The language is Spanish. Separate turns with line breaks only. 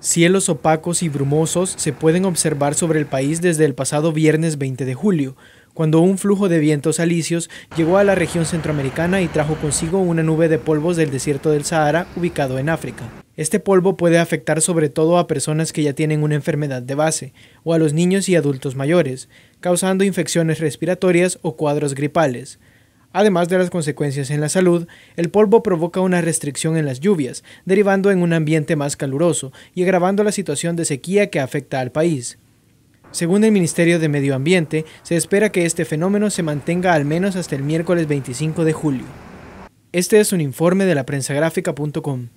Cielos opacos y brumosos se pueden observar sobre el país desde el pasado viernes 20 de julio, cuando un flujo de vientos alisios llegó a la región centroamericana y trajo consigo una nube de polvos del desierto del Sahara ubicado en África. Este polvo puede afectar sobre todo a personas que ya tienen una enfermedad de base, o a los niños y adultos mayores, causando infecciones respiratorias o cuadros gripales. Además de las consecuencias en la salud, el polvo provoca una restricción en las lluvias, derivando en un ambiente más caluroso y agravando la situación de sequía que afecta al país. Según el Ministerio de Medio Ambiente, se espera que este fenómeno se mantenga al menos hasta el miércoles 25 de julio. Este es un informe de la